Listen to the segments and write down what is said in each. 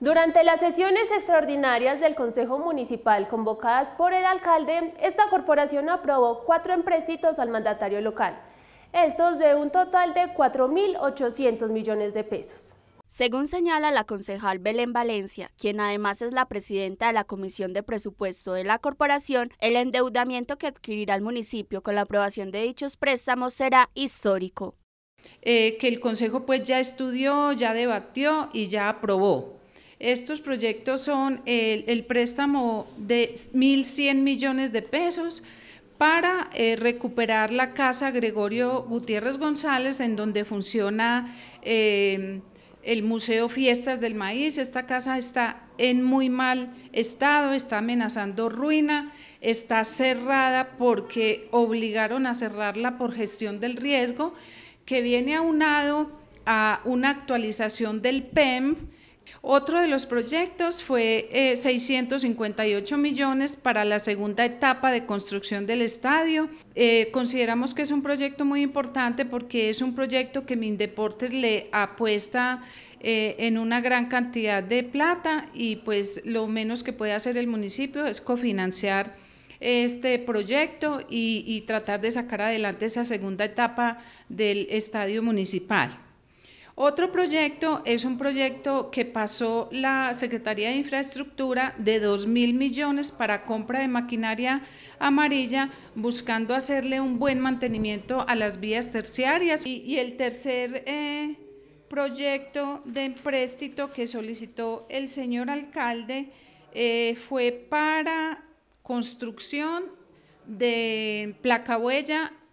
Durante las sesiones extraordinarias del Consejo Municipal convocadas por el alcalde, esta corporación aprobó cuatro empréstitos al mandatario local, estos de un total de 4.800 millones de pesos. Según señala la concejal Belén Valencia, quien además es la presidenta de la Comisión de Presupuesto de la Corporación, el endeudamiento que adquirirá el municipio con la aprobación de dichos préstamos será histórico. Eh, que el Consejo pues ya estudió, ya debatió y ya aprobó. Estos proyectos son el, préstamo de 1.100 millones de pesos para eh, recuperar la casa Gregorio Gutiérrez González, en donde funciona eh, el Museo Fiestas del Maíz. Esta casa está en muy mal estado, está amenazando ruina, está cerrada porque obligaron a cerrarla por gestión del riesgo, que viene aunado a una actualización del PEM, otro de los proyectos fue 658 eh, millones para la segunda etapa de construcción del estadio. Eh, consideramos que es un proyecto muy importante porque es un proyecto que Mindeportes le apuesta eh, en una gran cantidad de plata y pues lo menos que puede hacer el municipio es cofinanciar este proyecto y tratar de sacar adelante esa segunda etapa del estadio municipal. Otro proyecto es un proyecto que pasó la Secretaría de Infraestructura de 2 mil millones para compra de maquinaria amarilla, buscando hacerle un buen mantenimiento a las vías terciarias. Y, el tercer eh, proyecto de empréstito que solicitó el señor alcalde eh, fue para construcción de placa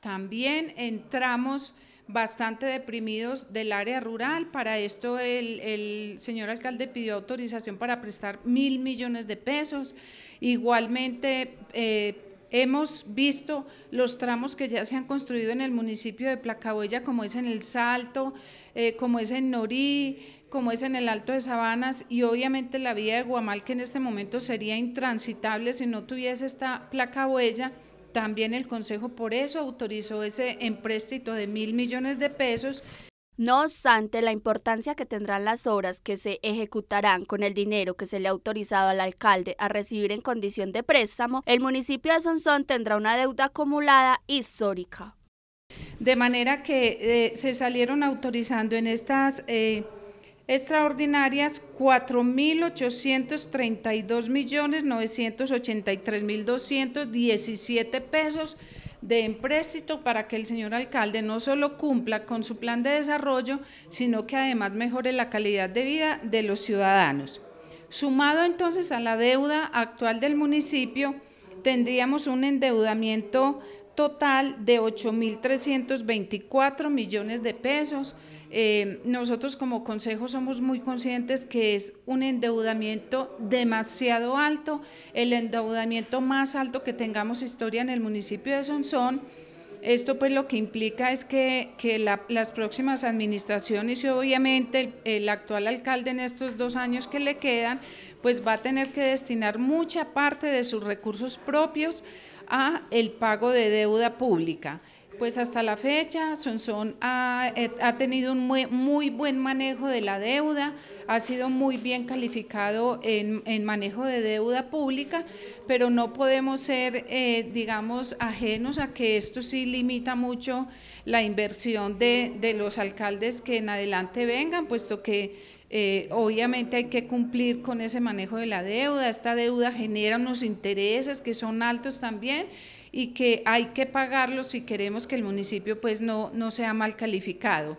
también en tramos bastante deprimidos del área rural. Para esto el, señor alcalde pidió autorización para prestar mil millones de pesos. Igualmente... Eh, hemos visto los tramos que ya se han construido en el municipio de Placabuella, como es en El Salto, eh, como es en Norí, como es en el Alto de Sabanas, y obviamente la vía de Guamal, que en este momento sería intransitable si no tuviese esta Placahuella también el Consejo por eso autorizó ese empréstito de mil millones de pesos. No obstante, la importancia que tendrán las obras que se ejecutarán con el dinero que se le ha autorizado al alcalde a recibir en condición de préstamo, el municipio de Sonsón tendrá una deuda acumulada histórica. De manera que eh, se salieron autorizando en estas... Eh, extraordinarias 4.832.983.217 pesos de empréstito para que el señor alcalde no solo cumpla con su plan de desarrollo, sino que además mejore la calidad de vida de los ciudadanos. Sumado entonces a la deuda actual del municipio, tendríamos un endeudamiento total de 8.324 millones de pesos. Eh, nosotros como consejo somos muy conscientes que es un endeudamiento demasiado alto, el endeudamiento más alto que tengamos historia en el municipio de Sonsón. Esto pues lo que implica es que, las próximas administraciones y obviamente el actual alcalde en estos dos años que le quedan, pues va a tener que destinar mucha parte de sus recursos propios a el pago de deuda pública. Pues hasta la fecha, Sonson ha, eh, ha tenido un muy, muy, buen manejo de la deuda, ha sido muy bien calificado en, en manejo de deuda pública, pero no podemos ser, eh, digamos, ajenos a que esto sí limita mucho la inversión de, de los alcaldes que en adelante vengan, puesto que eh, obviamente hay que cumplir con ese manejo de la deuda, esta deuda genera unos intereses que son altos también y que hay que pagarlo si queremos que el municipio pues no, no sea mal calificado.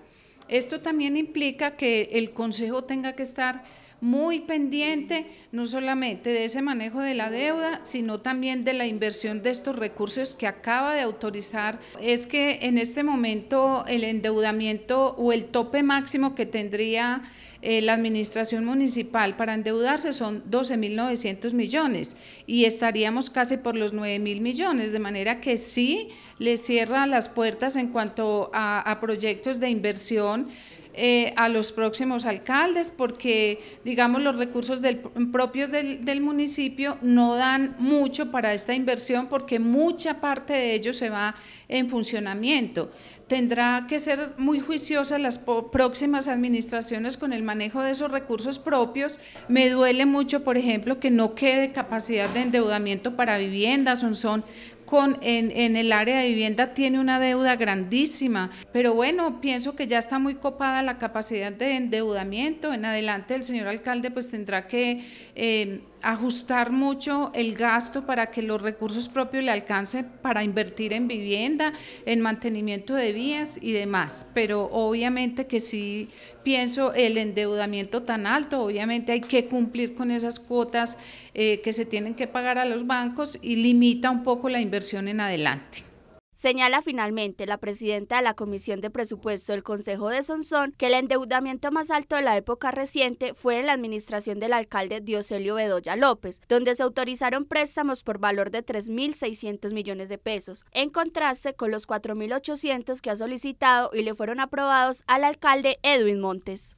Esto también implica que el Consejo tenga que estar muy pendiente, no solamente de ese manejo de la deuda, sino también de la inversión de estos recursos que acaba de autorizar. Es que en este momento el endeudamiento o el tope máximo que tendría eh, la administración municipal para endeudarse son 12.900 millones y estaríamos casi por los 9.000 millones, de manera que sí le cierra las puertas en cuanto a proyectos de inversión eh, a los próximos alcaldes porque, digamos, los recursos propios del, municipio no dan mucho para esta inversión porque mucha parte de ellos se va en funcionamiento. Tendrá que ser muy juiciosa las próximas administraciones con el manejo de esos recursos propios. Me duele mucho, por ejemplo, que no quede capacidad de endeudamiento para viviendas, son, son en, el área de vivienda tiene una deuda grandísima, pero bueno, pienso que ya está muy copada la capacidad de endeudamiento. En adelante el señor alcalde pues tendrá que eh, ajustar mucho el gasto para que los recursos propios le alcancen para invertir en vivienda, en mantenimiento de vías y demás. Pero obviamente que sí pienso el endeudamiento tan alto, obviamente hay que cumplir con esas cuotas eh, que se tienen que pagar a los bancos y limita un poco la inversión en adelante. Señala finalmente la presidenta de la Comisión de Presupuesto del Consejo de Sonsón que el endeudamiento más alto de la época reciente fue en la administración del alcalde Dioselio Bedoya López, donde se autorizaron préstamos por valor de 3.600 millones de pesos, en contraste con los 4.800 que ha solicitado y le fueron aprobados al alcalde Edwin Montes.